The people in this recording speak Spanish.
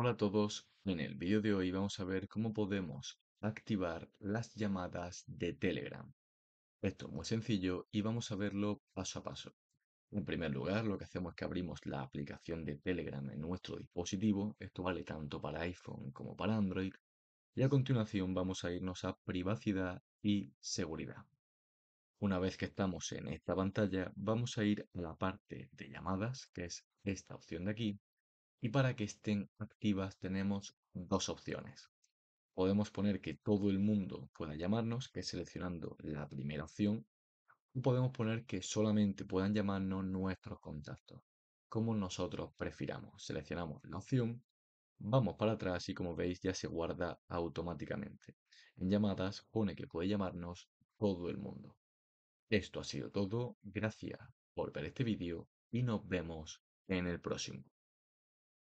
Hola a todos, en el vídeo de hoy vamos a ver cómo podemos activar las llamadas de Telegram. Esto es muy sencillo y vamos a verlo paso a paso. En primer lugar, lo que hacemos es que abrimos la aplicación de Telegram en nuestro dispositivo, esto vale tanto para iPhone como para Android, y a continuación vamos a irnos a privacidad y seguridad. Una vez que estamos en esta pantalla, vamos a ir a la parte de llamadas, que es esta opción de aquí, y para que estén activas tenemos dos opciones. Podemos poner que todo el mundo pueda llamarnos, que es seleccionando la primera opción, o podemos poner que solamente puedan llamarnos nuestros contactos, como nosotros prefiramos. Seleccionamos la opción, vamos para atrás y como veis ya se guarda automáticamente. En llamadas pone que puede llamarnos todo el mundo. Esto ha sido todo, gracias por ver este vídeo y nos vemos en el próximo.